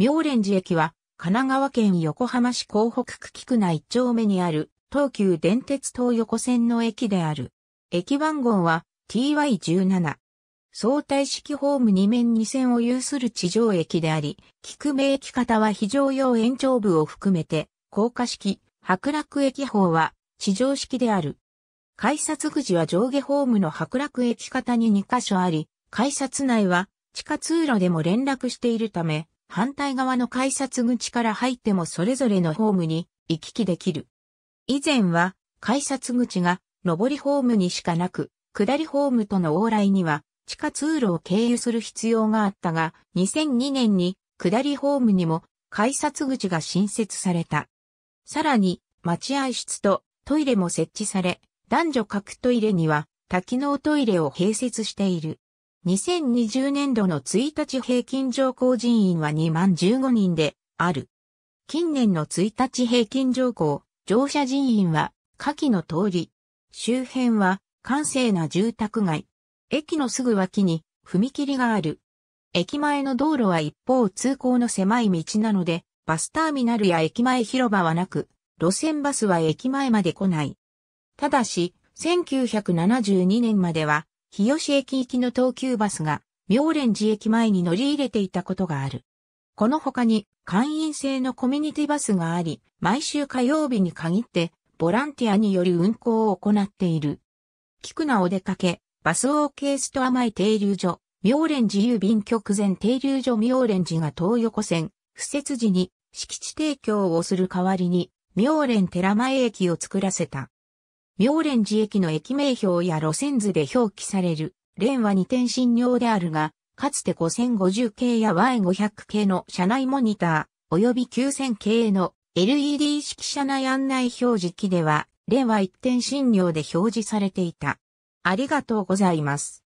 妙蓮寺駅は、神奈川県横浜市港北区菊名一丁目にある、東急電鉄東横線の駅である。駅番号は TY17。相対式ホーム2面2線を有する地上駅であり、菊名駅方は非常用延長部を含めて、高架式、白楽駅法は地上式である。改札口は上下ホームの白楽駅方に2カ所あり、改札内は地下通路でも連絡しているため、反対側の改札口から入ってもそれぞれのホームに行き来できる。以前は改札口が上りホームにしかなく、下りホームとの往来には地下通路を経由する必要があったが、2002年に下りホームにも改札口が新設された。さらに、待合室とトイレも設置され、男女各トイレには多機能トイレを併設している。2020年度の1日平均上降人員は2万15人である。近年の1日平均上降、乗車人員は下記の通り。周辺は閑静な住宅街。駅のすぐ脇に踏切がある。駅前の道路は一方通行の狭い道なので、バスターミナルや駅前広場はなく、路線バスは駅前まで来ない。ただし、1972年までは日吉駅行きの東急バスが、妙蓮寺駅前に乗り入れていたことがある。この他に会員制のコミュニティバスがあり、毎週火曜日に限ってボランティアによる運行を行っている。菊名お出かけ、バスオーケーストア前停留所、妙蓮寺郵便局前停留所妙蓮寺が東横線、不設時に敷地提供をする代わりに、妙蓮寺前駅を作らせた。妙蓮寺駅の駅名標や路線図で表記される、蓮は二点信用であるが、かつて5050系や Y500 系の車内モニター、及び9000系の LED 式車内案内表示機では、蓮は一点信用で表示されていた。ありがとうございます。